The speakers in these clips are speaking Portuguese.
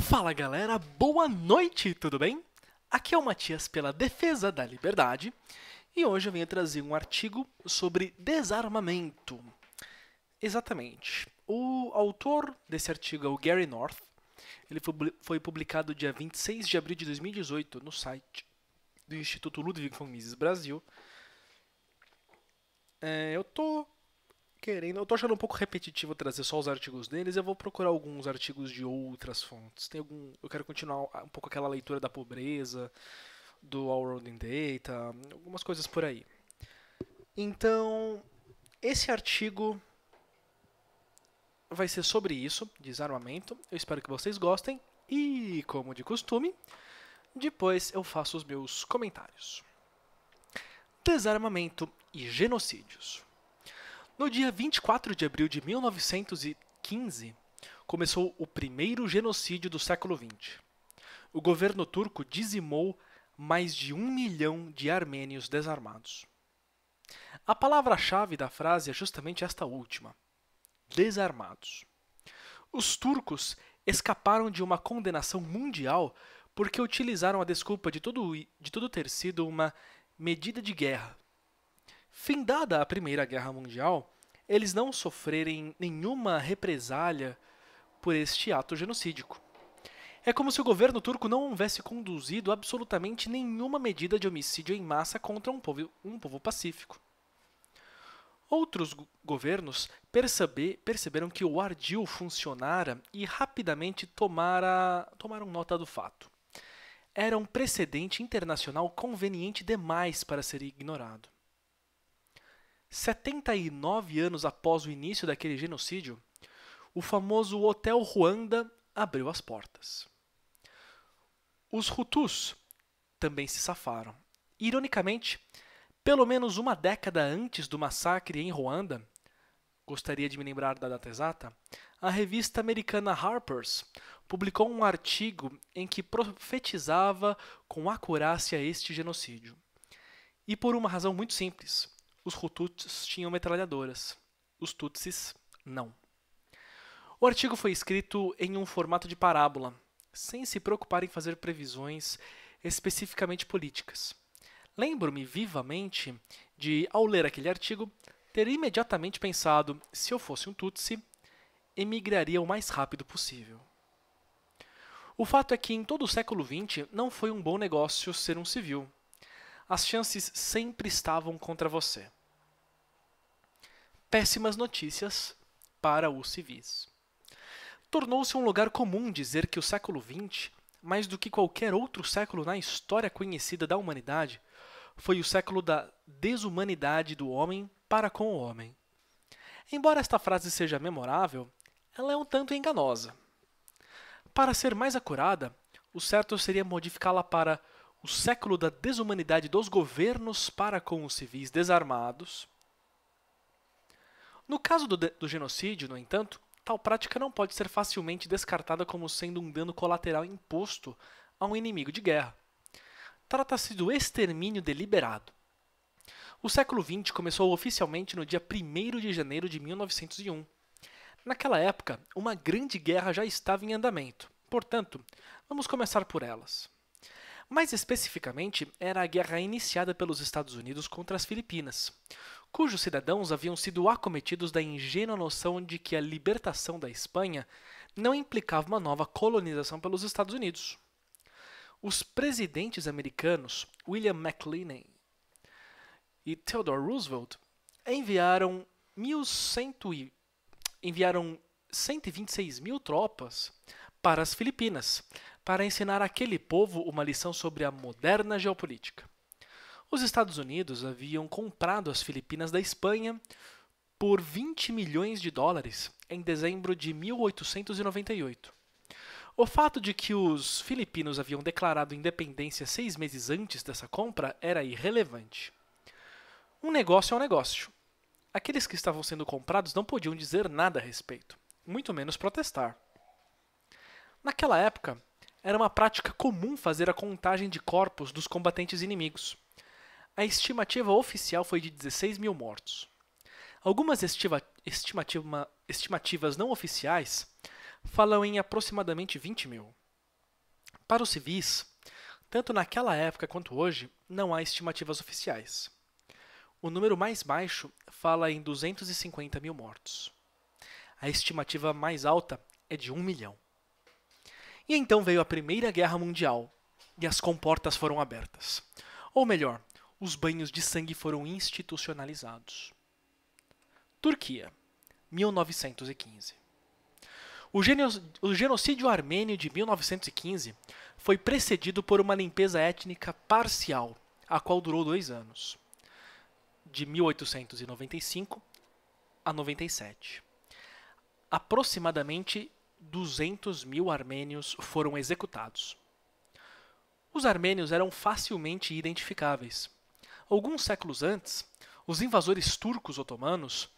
Fala galera, boa noite, tudo bem? Aqui é o Matias pela Defesa da Liberdade e hoje eu venho trazer um artigo sobre desarmamento. Exatamente. O autor desse artigo é o Gary North. Ele foi publicado dia 26 de abril de 2018 no site do Instituto Ludwig von Mises Brasil. É, eu tô querendo. Eu tô achando um pouco repetitivo trazer só os artigos deles. Eu vou procurar alguns artigos de outras fontes. Tem algum. Eu quero continuar um pouco aquela leitura da pobreza, do All in Data, algumas coisas por aí. Então, esse artigo vai ser sobre isso, desarmamento. Eu espero que vocês gostem. E, como de costume, depois eu faço os meus comentários. Desarmamento e genocídios. No dia 24 de abril de 1915, começou o primeiro genocídio do século XX. O governo turco dizimou mais de um milhão de armênios desarmados. A palavra-chave da frase é justamente esta última: desarmados. Os turcos escaparam de uma condenação mundial porque utilizaram a desculpa de tudo, de tudo ter sido uma medida de guerra Findada a Primeira Guerra Mundial, eles não sofrerem nenhuma represália por este ato genocídico. É como se o governo turco não houvesse conduzido absolutamente nenhuma medida de homicídio em massa contra um povo, um povo pacífico. Outros governos percebe, perceberam que o ardil funcionara e rapidamente tomara, tomaram nota do fato. Era um precedente internacional conveniente demais para ser ignorado. 79 anos após o início daquele genocídio, o famoso Hotel Ruanda abriu as portas. Os Hutus também se safaram. Ironicamente, pelo menos uma década antes do massacre em Ruanda, gostaria de me lembrar da data exata, a revista americana Harper's publicou um artigo em que profetizava com acurácia este genocídio. E por uma razão muito simples os Hututs tinham metralhadoras, os Tutsis não. O artigo foi escrito em um formato de parábola, sem se preocupar em fazer previsões especificamente políticas. Lembro-me vivamente de, ao ler aquele artigo, ter imediatamente pensado: se eu fosse um Tutsi, emigraria o mais rápido possível. O fato é que em todo o século XX não foi um bom negócio ser um civil as chances sempre estavam contra você. Péssimas notícias para os civis. Tornou-se um lugar comum dizer que o século XX, mais do que qualquer outro século na história conhecida da humanidade, foi o século da desumanidade do homem para com o homem. Embora esta frase seja memorável, ela é um tanto enganosa. Para ser mais acurada, o certo seria modificá-la para o século da desumanidade dos governos para com os civis desarmados. No caso do, do, genocídio, no entanto, tal prática não pode ser facilmente descartada como sendo um dano colateral imposto a um inimigo de guerra. Trata-se do extermínio deliberado. O século XX começou oficialmente no dia 1 de janeiro de 1901. Naquela época, uma grande guerra já estava em andamento. Portanto, vamos começar por elas. Mais especificamente, era a guerra iniciada pelos Estados Unidos contra as Filipinas, cujos cidadãos haviam sido acometidos da ingênua noção de que a libertação da Espanha não implicava uma nova colonização pelos Estados Unidos. Os presidentes americanos William McKinley e Theodore Roosevelt enviaram 1100 e, enviaram 126 mil tropas para as Filipinas, para ensinar àquele povo uma lição sobre a moderna geopolítica. Os Estados Unidos haviam comprado as Filipinas da Espanha por 20 milhões de dólares em dezembro de 1898. O fato de que os filipinos haviam declarado independência seis meses antes dessa compra era irrelevante. Um negócio é um negócio. Aqueles que estavam sendo comprados não podiam dizer nada a respeito, muito menos protestar. Naquela época, era uma prática comum fazer a contagem de corpos dos combatentes inimigos. A estimativa oficial foi de 16 mil mortos. Algumas estiva, estimativa, estimativas não oficiais falam em aproximadamente 20 mil. Para os civis, tanto naquela época quanto hoje, não há estimativas oficiais. O número mais baixo fala em 250 mil mortos. A estimativa mais alta é de 1 milhão. E então veio a Primeira Guerra Mundial e as comportas foram abertas. Ou melhor, os banhos de sangue foram institucionalizados. Turquia, 1915. O genocídio armênio de 1915 foi precedido por uma limpeza étnica parcial, a qual durou dois anos, de 1895 a 97. Aproximadamente 200 mil armênios foram executados. Os armênios eram facilmente identificáveis. Alguns séculos antes, os invasores turcos otomanos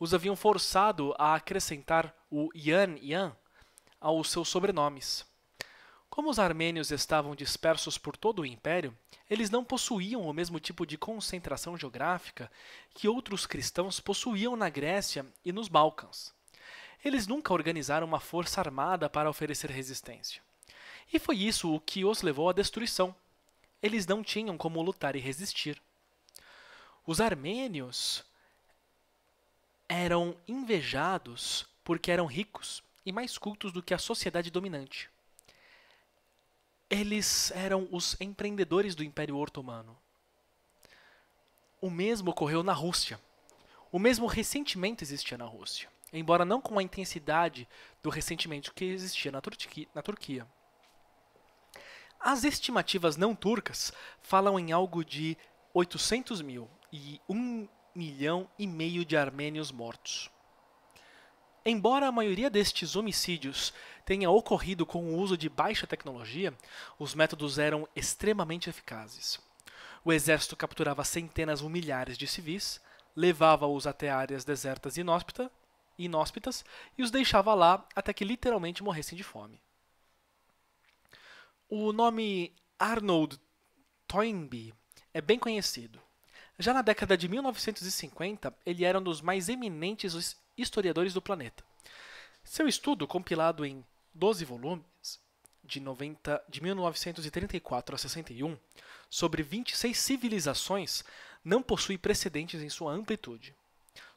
os haviam forçado a acrescentar o Yan Yan aos seus sobrenomes. Como os armênios estavam dispersos por todo o império, eles não possuíam o mesmo tipo de concentração geográfica que outros cristãos possuíam na Grécia e nos Balcãs. Eles nunca organizaram uma força armada para oferecer resistência. E foi isso o que os levou à destruição. Eles não tinham como lutar e resistir. Os armênios eram invejados porque eram ricos e mais cultos do que a sociedade dominante. Eles eram os empreendedores do Império Otomano. O mesmo ocorreu na Rússia. O mesmo ressentimento existia na Rússia embora não com a intensidade do ressentimento que existia na, Turqui na Turquia. As estimativas não turcas falam em algo de 800 mil e 1 milhão e meio de armênios mortos. Embora a maioria destes homicídios tenha ocorrido com o uso de baixa tecnologia, os métodos eram extremamente eficazes. O exército capturava centenas ou milhares de civis, levava-os até áreas desertas e inóspitas, inóspitas e os deixava lá até que literalmente morressem de fome. O nome Arnold Toynbee é bem conhecido. Já na década de 1950, ele era um dos mais eminentes historiadores do planeta. Seu estudo, compilado em 12 volumes, de, 90, de 1934 a 61, sobre 26 civilizações, não possui precedentes em sua amplitude.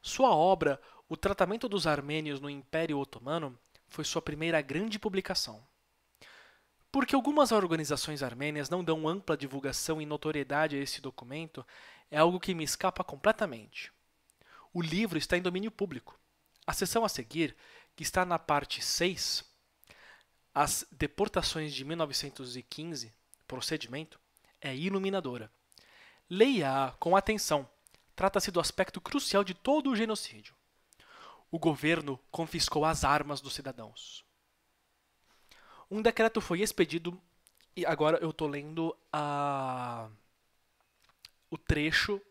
Sua obra o Tratamento dos Armênios no Império Otomano foi sua primeira grande publicação. Porque algumas organizações armênias não dão ampla divulgação e notoriedade a esse documento, é algo que me escapa completamente. O livro está em domínio público. A seção a seguir, que está na parte 6, As Deportações de 1915, Procedimento, é iluminadora. Leia-a com atenção. Trata-se do aspecto crucial de todo o genocídio o governo confiscou as armas dos cidadãos. Um decreto foi expedido, e agora eu estou lendo a, o trecho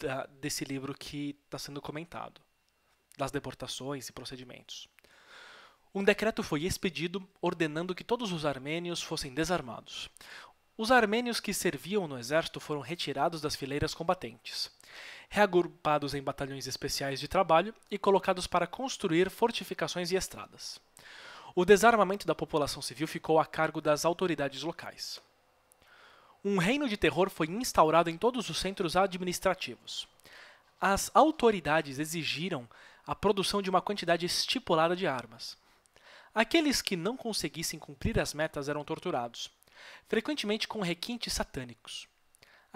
da, desse livro que está sendo comentado, das deportações e procedimentos. Um decreto foi expedido ordenando que todos os armênios fossem desarmados. Os armênios que serviam no exército foram retirados das fileiras combatentes reagrupados em batalhões especiais de trabalho e colocados para construir fortificações e estradas. O desarmamento da população civil ficou a cargo das autoridades locais. Um reino de terror foi instaurado em todos os centros administrativos. As autoridades exigiram a produção de uma quantidade estipulada de armas. Aqueles que não conseguissem cumprir as metas eram torturados, frequentemente com requintes satânicos.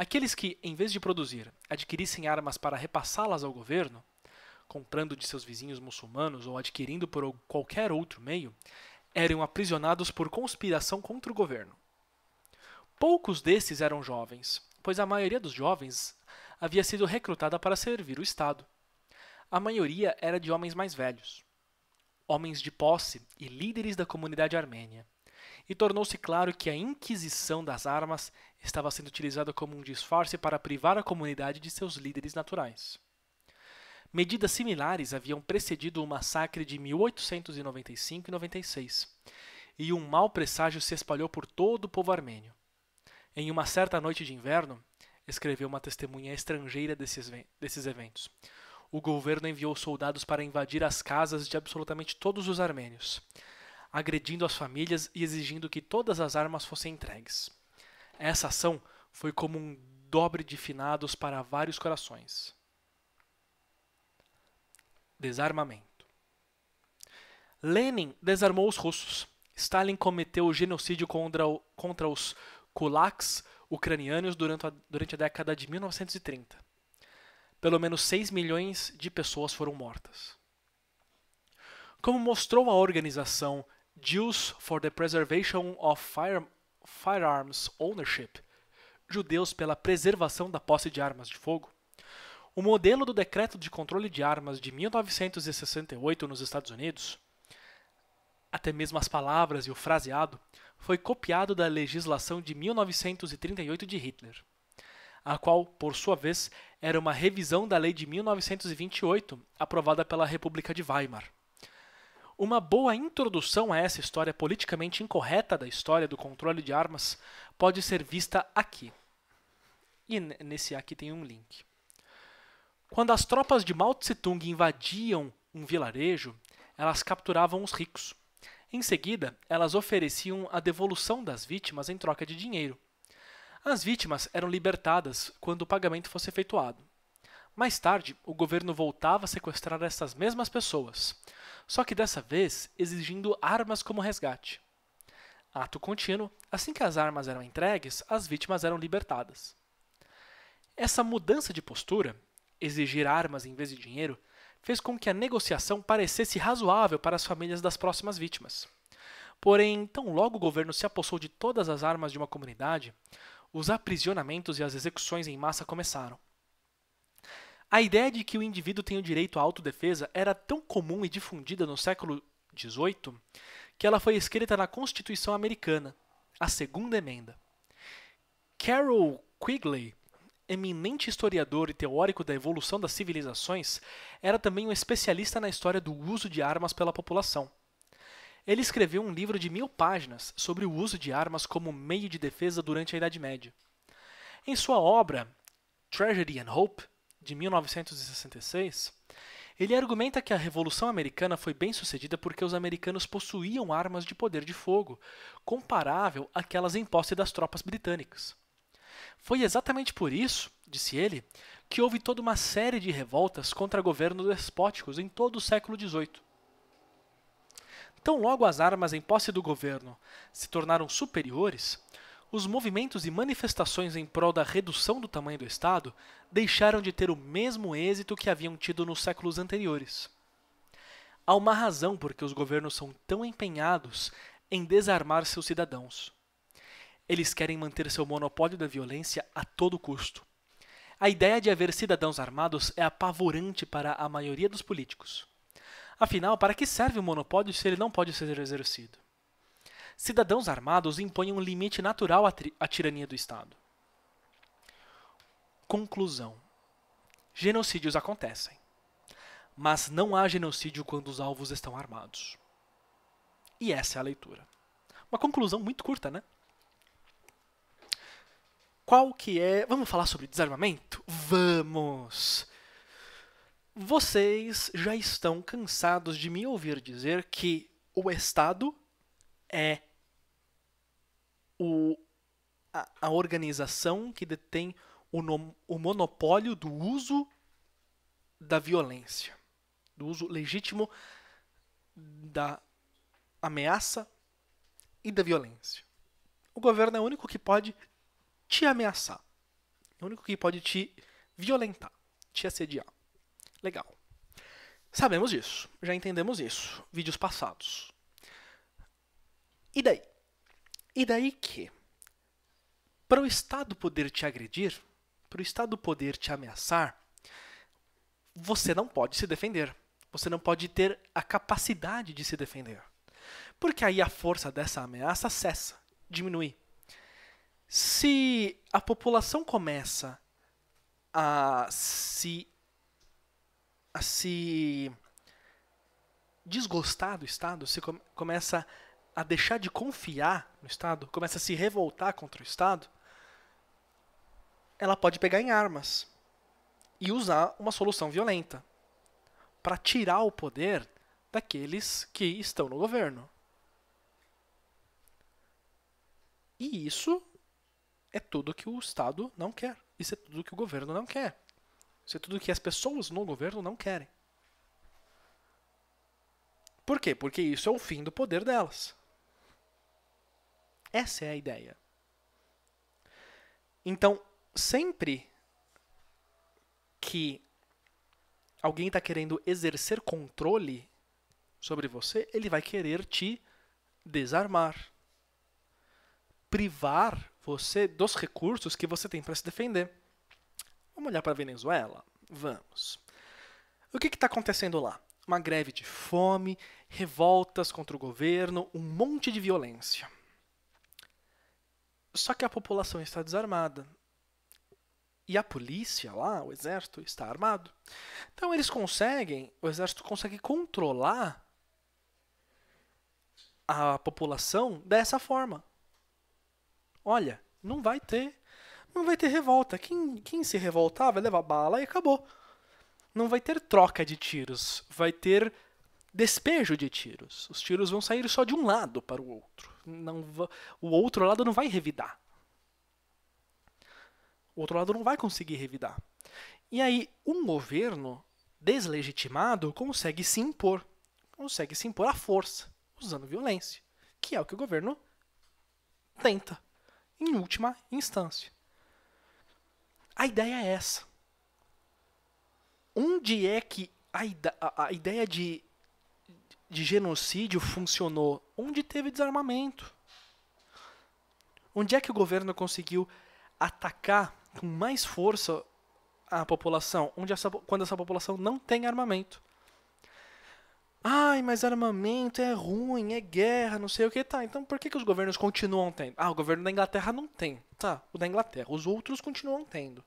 Aqueles que, em vez de produzir, adquirissem armas para repassá-las ao governo, comprando de seus vizinhos muçulmanos ou adquirindo por qualquer outro meio, eram aprisionados por conspiração contra o governo. Poucos desses eram jovens, pois a maioria dos jovens havia sido recrutada para servir o Estado. A maioria era de homens mais velhos, homens de posse e líderes da comunidade armênia, e tornou-se claro que a Inquisição das Armas estava sendo utilizada como um disfarce para privar a comunidade de seus líderes naturais. Medidas similares haviam precedido o massacre de 1895 e 96, e um mau presságio se espalhou por todo o povo armênio. Em uma certa noite de inverno, escreveu uma testemunha estrangeira desses, desses eventos, o governo enviou soldados para invadir as casas de absolutamente todos os armênios, agredindo as famílias e exigindo que todas as armas fossem entregues. Essa ação foi como um dobre de finados para vários corações. Desarmamento. Lenin desarmou os russos. Stalin cometeu o genocídio contra, o, contra os kulaks ucranianos durante a, durante a década de 1930. Pelo menos 6 milhões de pessoas foram mortas. Como mostrou a organização Jews for the Preservation of Fire Firearms Ownership, Judeus pela Preservação da Posse de Armas de Fogo, o modelo do Decreto de Controle de Armas de 1968 nos Estados Unidos, até mesmo as palavras e o fraseado, foi copiado da legislação de 1938 de Hitler, a qual, por sua vez, era uma revisão da lei de 1928 aprovada pela República de Weimar. Uma boa introdução a essa história politicamente incorreta da história do controle de armas pode ser vista aqui. E nesse aqui tem um link. Quando as tropas de Mao Tse Tung invadiam um vilarejo, elas capturavam os ricos. Em seguida, elas ofereciam a devolução das vítimas em troca de dinheiro. As vítimas eram libertadas quando o pagamento fosse efetuado. Mais tarde, o governo voltava a sequestrar essas mesmas pessoas, só que dessa vez exigindo armas como resgate. Ato contínuo, assim que as armas eram entregues, as vítimas eram libertadas. Essa mudança de postura, exigir armas em vez de dinheiro, fez com que a negociação parecesse razoável para as famílias das próximas vítimas. Porém, tão logo o governo se apossou de todas as armas de uma comunidade, os aprisionamentos e as execuções em massa começaram. A ideia de que o indivíduo tem o direito à autodefesa era tão comum e difundida no século XVIII que ela foi escrita na Constituição Americana, a Segunda Emenda. Carol Quigley, eminente historiador e teórico da evolução das civilizações, era também um especialista na história do uso de armas pela população. Ele escreveu um livro de mil páginas sobre o uso de armas como meio de defesa durante a Idade Média. Em sua obra, Tragedy and Hope, de 1966, ele argumenta que a Revolução Americana foi bem sucedida porque os americanos possuíam armas de poder de fogo, comparável àquelas em posse das tropas britânicas. Foi exatamente por isso, disse ele, que houve toda uma série de revoltas contra governos despóticos em todo o século XVIII. Tão logo as armas em posse do governo se tornaram superiores, os movimentos e manifestações em prol da redução do tamanho do Estado deixaram de ter o mesmo êxito que haviam tido nos séculos anteriores. Há uma razão por que os governos são tão empenhados em desarmar seus cidadãos. Eles querem manter seu monopólio da violência a todo custo. A ideia de haver cidadãos armados é apavorante para a maioria dos políticos. Afinal, para que serve o monopólio se ele não pode ser exercido? cidadãos armados impõem um limite natural à, à tirania do Estado. Conclusão: genocídios acontecem, mas não há genocídio quando os alvos estão armados. E essa é a leitura. Uma conclusão muito curta, né? Qual que é? Vamos falar sobre desarmamento? Vamos. Vocês já estão cansados de me ouvir dizer que o Estado é o, a, a organização que detém o, nom, o monopólio do uso da violência, do uso legítimo da ameaça e da violência. O governo é o único que pode te ameaçar, é o único que pode te violentar, te assediar. Legal. Sabemos isso, já entendemos isso, vídeos passados. E daí? E daí que, para o Estado poder te agredir, para o Estado poder te ameaçar, você não pode se defender. Você não pode ter a capacidade de se defender. Porque aí a força dessa ameaça cessa, diminui. Se a população começa a se a se desgostar do Estado, se come, começa a a deixar de confiar no Estado, começa a se revoltar contra o Estado, ela pode pegar em armas e usar uma solução violenta para tirar o poder daqueles que estão no governo. E isso é tudo que o Estado não quer. Isso é tudo que o governo não quer. Isso é tudo que as pessoas no governo não querem. Por quê? Porque isso é o fim do poder delas. Essa é a ideia. Então, sempre que alguém está querendo exercer controle sobre você, ele vai querer te desarmar, privar você dos recursos que você tem para se defender. Vamos olhar para a Venezuela? Vamos. O que está acontecendo lá? Uma greve de fome, revoltas contra o governo, um monte de violência. Só que a população está desarmada. E a polícia lá, o exército, está armado. Então eles conseguem, o exército consegue controlar a população dessa forma. Olha, não vai ter, não vai ter revolta. Quem, quem se revoltar vai levar bala e acabou. Não vai ter troca de tiros, vai ter despejo de tiros. Os tiros vão sair só de um lado para o outro. Não, o outro lado não vai revidar. O outro lado não vai conseguir revidar. E aí, um governo deslegitimado consegue se impor. Consegue se impor à força, usando violência, que é o que o governo tenta, em última instância. A ideia é essa. Onde é que a, a, a ideia de de genocídio funcionou onde teve desarmamento. Onde é que o governo conseguiu atacar com mais força a população? Onde essa, quando essa população não tem armamento. Ai, mas armamento é ruim, é guerra, não sei o que. Tá, então por que, que os governos continuam tendo? Ah, o governo da Inglaterra não tem. Tá, o da Inglaterra. Os outros continuam tendo.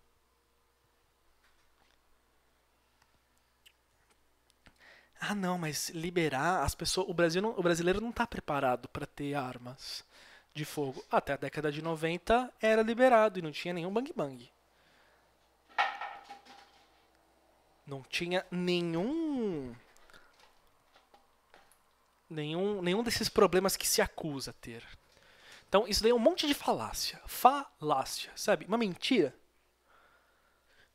ah não, mas liberar as pessoas, o Brasil, não, o brasileiro não está preparado para ter armas de fogo. Até a década de 90 era liberado e não tinha nenhum bang bang. Não tinha nenhum nenhum nenhum desses problemas que se acusa ter. Então isso daí é um monte de falácia, falácia, sabe? Uma mentira.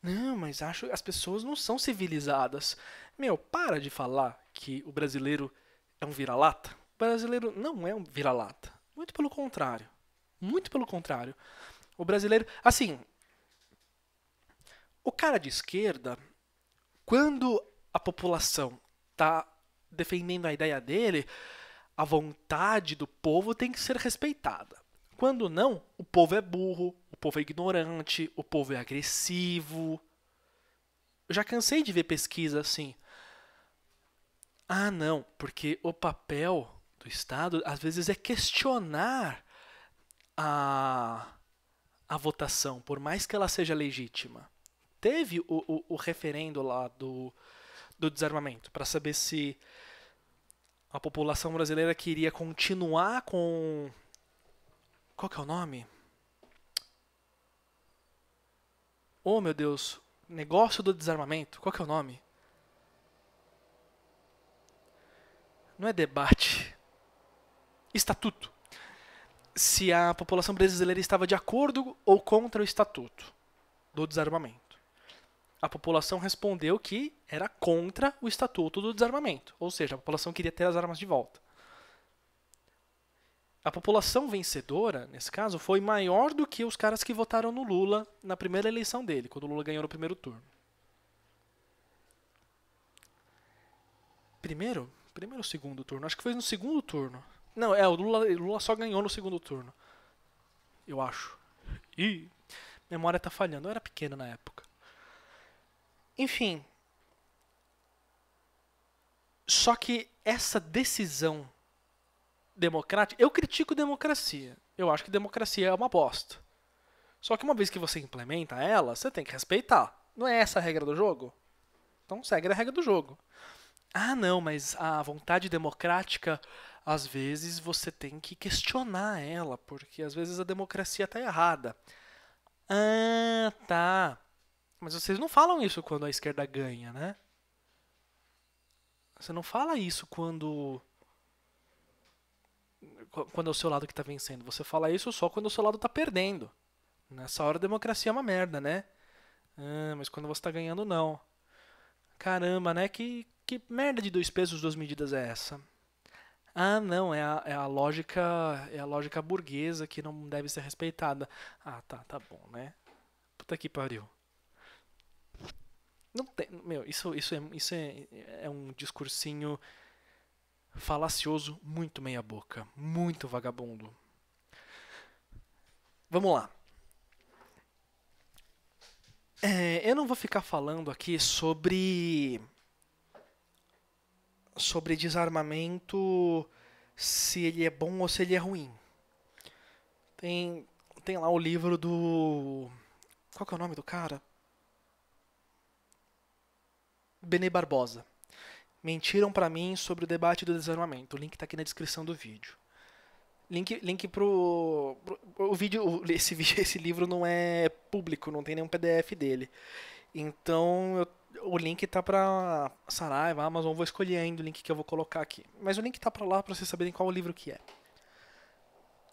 Não, mas acho que as pessoas não são civilizadas. Meu, para de falar que o brasileiro é um vira-lata. O brasileiro não é um vira-lata. Muito pelo contrário. Muito pelo contrário. O brasileiro. Assim. O cara de esquerda, quando a população tá defendendo a ideia dele, a vontade do povo tem que ser respeitada. Quando não, o povo é burro, o povo é ignorante, o povo é agressivo. Eu já cansei de ver pesquisa assim. Ah, não, porque o papel do Estado às vezes é questionar a, a votação, por mais que ela seja legítima. Teve o, o, o referendo lá do, do desarmamento para saber se a população brasileira queria continuar com. Qual que é o nome? Oh meu Deus! Negócio do desarmamento. Qual que é o nome? não é debate, estatuto. Se a população brasileira estava de acordo ou contra o estatuto do desarmamento. A população respondeu que era contra o estatuto do desarmamento, ou seja, a população queria ter as armas de volta. A população vencedora, nesse caso, foi maior do que os caras que votaram no Lula na primeira eleição dele, quando o Lula ganhou no primeiro turno. Primeiro, Primeiro ou segundo turno? Acho que foi no segundo turno. Não, é, o Lula, Lula só ganhou no segundo turno. Eu acho. E memória tá falhando. Eu era pequena na época. Enfim. Só que essa decisão democrática, eu critico democracia. Eu acho que democracia é uma bosta. Só que uma vez que você implementa ela, você tem que respeitar. Não é essa a regra do jogo? Então segue a regra do jogo. Ah, não, mas a vontade democrática, às vezes você tem que questionar ela, porque às vezes a democracia está errada. Ah, tá. Mas vocês não falam isso quando a esquerda ganha, né? Você não fala isso quando quando é o seu lado que está vencendo. Você fala isso só quando o seu lado está perdendo. Nessa hora a democracia é uma merda, né? Ah, mas quando você está ganhando, não. Caramba, né? Que que merda de dois pesos, duas medidas é essa? Ah, não, é a, é a lógica é a lógica burguesa que não deve ser respeitada. Ah, tá, tá bom, né? Puta que pariu. Não tem, meu, isso, isso, é, isso é, é um discursinho falacioso, muito meia boca, muito vagabundo. Vamos lá. É, eu não vou ficar falando aqui sobre sobre desarmamento, se ele é bom ou se ele é ruim. Tem, tem lá o livro do. Qual que é o nome do cara? Benê Barbosa. Mentiram para mim sobre o debate do desarmamento. O link tá aqui na descrição do vídeo. Link, link pro, pro, o vídeo, esse esse livro não é público, não tem nenhum PDF dele. Então eu o link tá pra Saraiva, Amazon, vou escolher ainda o link que eu vou colocar aqui. Mas o link tá pra lá pra vocês saberem qual o livro que é.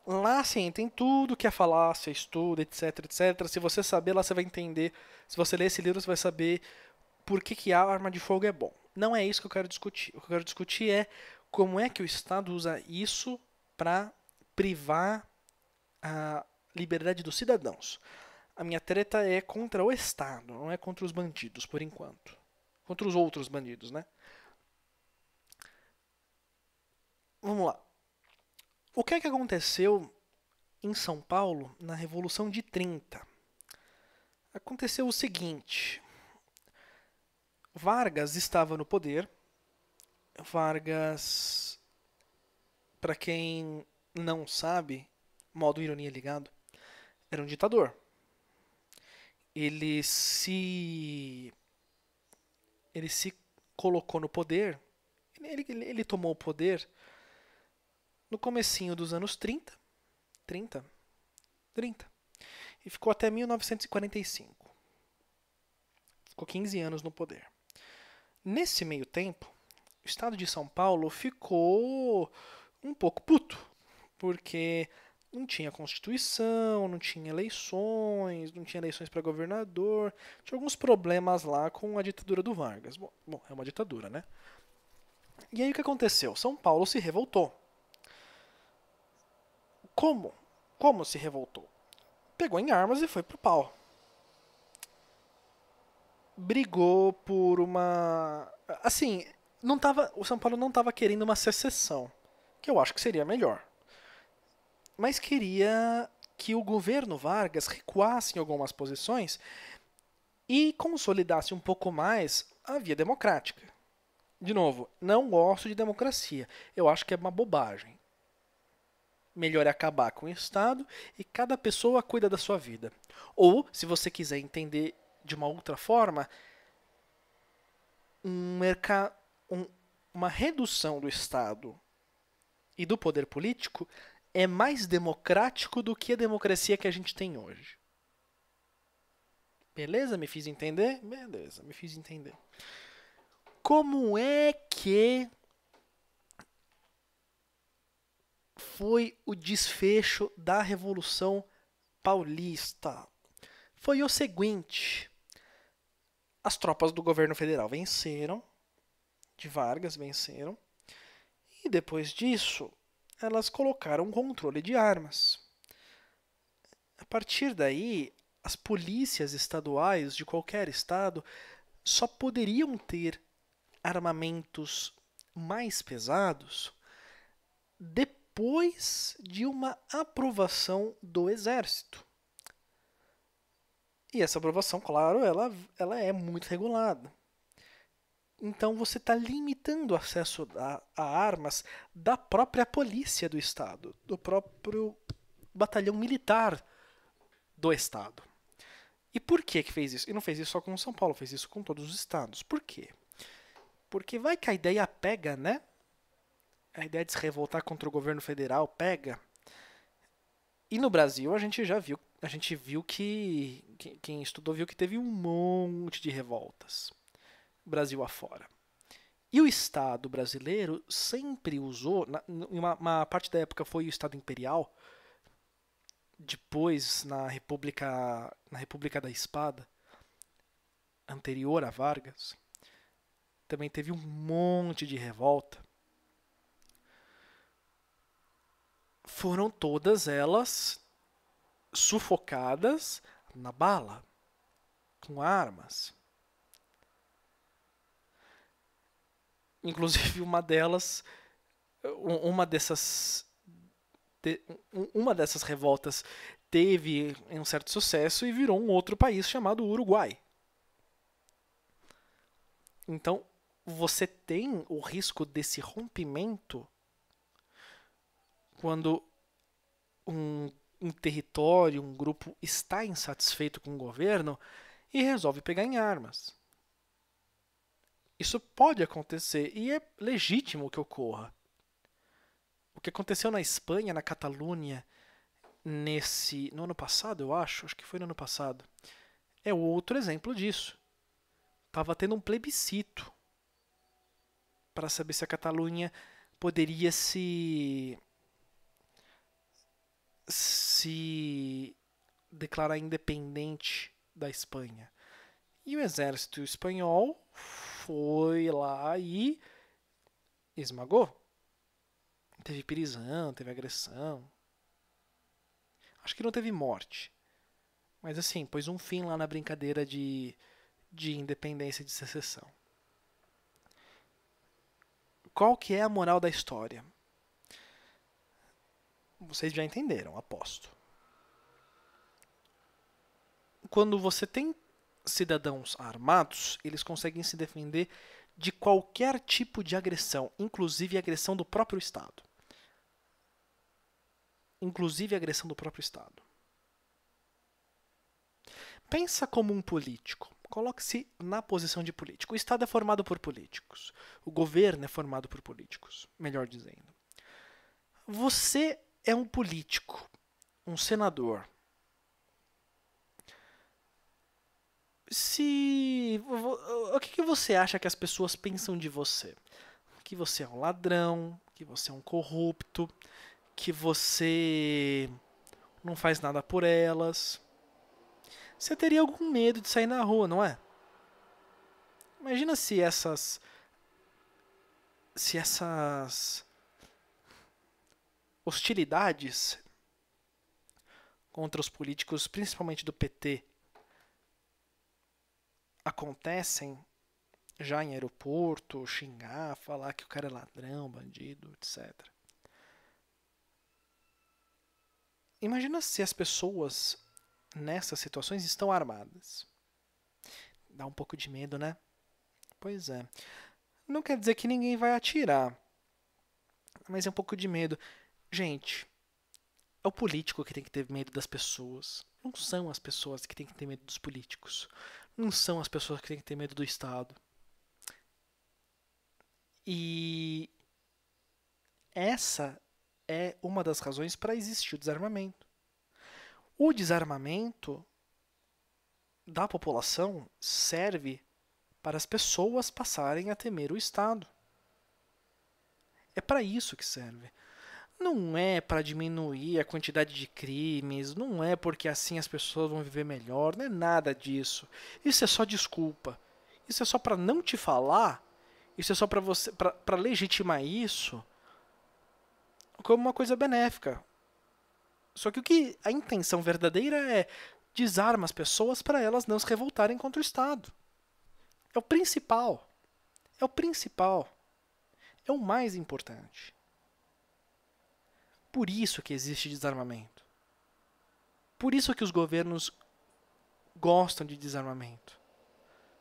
Lá sim, tem tudo que é falácia, estudo, etc, etc. Se você saber, lá você vai entender. Se você ler esse livro, você vai saber por que, que a arma de fogo é bom. Não é isso que eu quero discutir. O que eu quero discutir é como é que o Estado usa isso para privar a liberdade dos cidadãos. A minha treta é contra o Estado, não é contra os bandidos, por enquanto. Contra os outros bandidos, né? Vamos lá. O que é que aconteceu em São Paulo na Revolução de 30? Aconteceu o seguinte: Vargas estava no poder. Vargas, para quem não sabe, modo ironia ligado, era um ditador ele se ele se colocou no poder, ele, ele, ele tomou o poder no comecinho dos anos 30, 30, 30, e ficou até 1945. Ficou 15 anos no poder. Nesse meio tempo, o estado de São Paulo ficou um pouco puto, porque não tinha constituição, não tinha eleições, não tinha eleições para governador, tinha alguns problemas lá com a ditadura do Vargas. Bom, bom, é uma ditadura, né? E aí o que aconteceu? São Paulo se revoltou. Como? Como se revoltou? Pegou em armas e foi pro pau. Brigou por uma. Assim, não tava, o São Paulo não estava querendo uma secessão, que eu acho que seria melhor mas queria que o governo Vargas recuasse em algumas posições e consolidasse um pouco mais a via democrática. De novo, não gosto de democracia. Eu acho que é uma bobagem. Melhor é acabar com o Estado e cada pessoa cuida da sua vida. Ou, se você quiser entender de uma outra forma, um mercado. Um, uma redução do Estado e do poder político é mais democrático do que a democracia que a gente tem hoje. Beleza? Me fiz entender? Beleza, me fiz entender. Como é que foi o desfecho da Revolução Paulista? Foi o seguinte: as tropas do governo federal venceram, de Vargas venceram, e depois disso, elas colocaram controle de armas. A partir daí, as polícias estaduais de qualquer estado só poderiam ter armamentos mais pesados depois de uma aprovação do exército. E essa aprovação, claro, ela, ela é muito regulada. Então você está limitando o acesso a, a, armas da própria polícia do Estado, do próprio batalhão militar do Estado. E por que, que fez isso? E não fez isso só com São Paulo, fez isso com todos os estados. Por quê? Porque vai que a ideia pega, né? A ideia de se revoltar contra o governo federal pega. E no Brasil a gente já viu, a gente viu que quem estudou viu que teve um monte de revoltas. Brasil afora. E o Estado brasileiro sempre usou, na, uma, uma parte da época foi o Estado Imperial, depois na República, na República da Espada, anterior a Vargas, também teve um monte de revolta. Foram todas elas sufocadas na bala, com armas. Inclusive, uma delas, uma dessas, uma dessas revoltas teve um certo sucesso e virou um outro país chamado Uruguai. Então, você tem o risco desse rompimento quando um, um, território, um grupo está insatisfeito com o governo e resolve pegar em armas. Isso pode acontecer e é legítimo que ocorra. O que aconteceu na Espanha, na Catalunha, nesse no ano passado, eu acho, acho que foi no ano passado, é outro exemplo disso. Tava tendo um plebiscito para saber se a Catalunha poderia se se declarar independente da Espanha. E o exército espanhol foi lá e esmagou. Teve prisão, teve agressão. Acho que não teve morte. Mas assim, pôs um fim lá na brincadeira de, de independência e de secessão. Qual que é a moral da história? Vocês já entenderam, aposto. Quando você tem cidadãos armados, eles conseguem se defender de qualquer tipo de agressão, inclusive agressão do próprio Estado. Inclusive agressão do próprio Estado. Pensa como um político. Coloque-se na posição de político. O Estado é formado por políticos. O governo é formado por políticos, melhor dizendo. Você é um político, um senador, se o que, que você acha que as pessoas pensam de você? Que você é um ladrão, que você é um corrupto, que você não faz nada por elas. Você teria algum medo de sair na rua, não é? Imagina se essas se essas hostilidades contra os políticos, principalmente do PT, acontecem já em aeroporto, xingar, falar que o cara é ladrão, bandido, etc. Imagina se as pessoas nessas situações estão armadas. Dá um pouco de medo, né? Pois é. Não quer dizer que ninguém vai atirar, mas é um pouco de medo. Gente, é o político que tem que ter medo das pessoas. Não são as pessoas que têm que ter medo dos políticos não são as pessoas que têm que ter medo do Estado. E essa é uma das razões para existir o desarmamento. O desarmamento da população serve para as pessoas passarem a temer o Estado. É para isso que serve não é para diminuir a quantidade de crimes, não é porque assim as pessoas vão viver melhor, não é nada disso. Isso é só desculpa. Isso é só para não te falar, isso é só para você para legitimar isso como uma coisa benéfica. Só que o que a intenção verdadeira é desarmar as pessoas para elas não se revoltarem contra o Estado. É o principal. É o principal. É o mais importante. Por isso que existe desarmamento. Por isso que os governos gostam de desarmamento.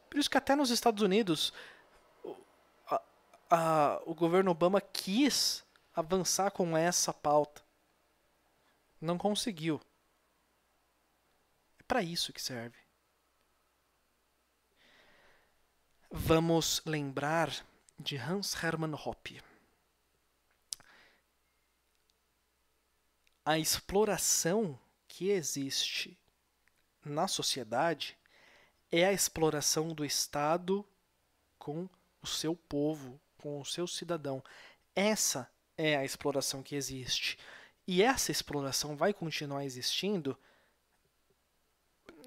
Por isso que até nos Estados Unidos a, a, o governo Obama quis avançar com essa pauta. Não conseguiu. É para isso que serve. Vamos lembrar de Hans Hermann Hoppe. a exploração que existe na sociedade é a exploração do Estado com o seu povo, com o seu cidadão. Essa é a exploração que existe. E essa exploração vai continuar existindo,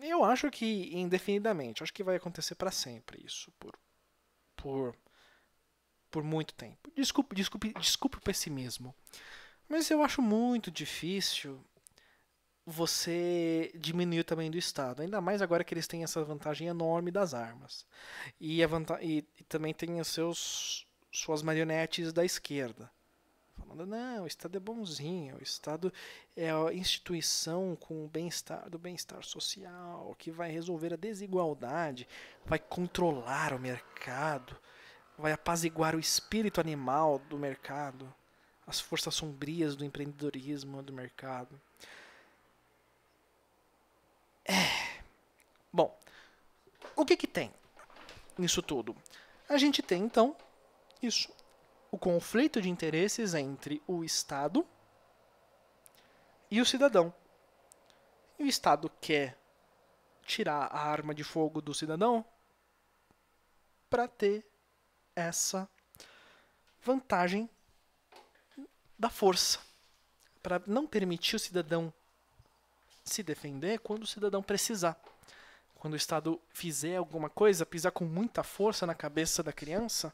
eu acho que indefinidamente. Acho que vai acontecer para sempre isso, por, por, por muito tempo. Desculpe, desculpe, desculpe o pessimismo. Mas eu acho muito difícil você diminuir o tamanho do Estado. Ainda mais agora que eles têm essa vantagem enorme das armas. E, e, e também tem os seus, suas marionetes da esquerda. Falando, não, o Estado é bonzinho, o Estado é a instituição com o bem-estar do bem-estar social, que vai resolver a desigualdade, vai controlar o mercado, vai apaziguar o espírito animal do mercado as forças sombrias do empreendedorismo, do mercado. É. Bom, o que que tem nisso tudo? A gente tem então isso, o conflito de interesses entre o Estado e o cidadão. E o Estado quer tirar a arma de fogo do cidadão para ter essa vantagem da força, para não permitir o cidadão se defender quando o cidadão precisar. Quando o Estado fizer alguma coisa, pisar com muita força na cabeça da criança,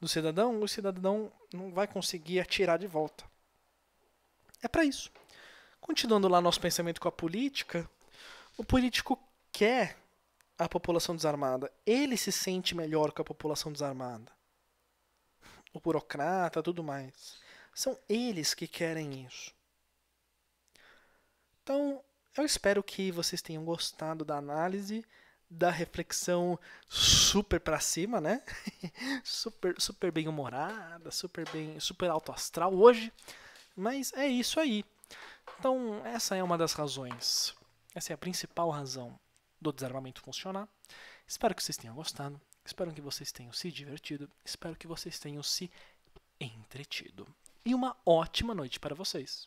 do cidadão, o cidadão não vai conseguir atirar de volta. É para isso. Continuando lá nosso pensamento com a política, o político quer a população desarmada. Ele se sente melhor com a população desarmada. O burocrata, tudo mais. São eles que querem isso. Então, eu espero que vocês tenham gostado da análise, da reflexão super pra cima, né? super, super bem humorada, super bem, super alto astral hoje. Mas é isso aí. Então, essa é uma das razões. Essa é a principal razão do desarmamento funcionar. Espero que vocês tenham gostado. Espero que vocês tenham se divertido. Espero que vocês tenham se entretido e uma ótima noite para vocês.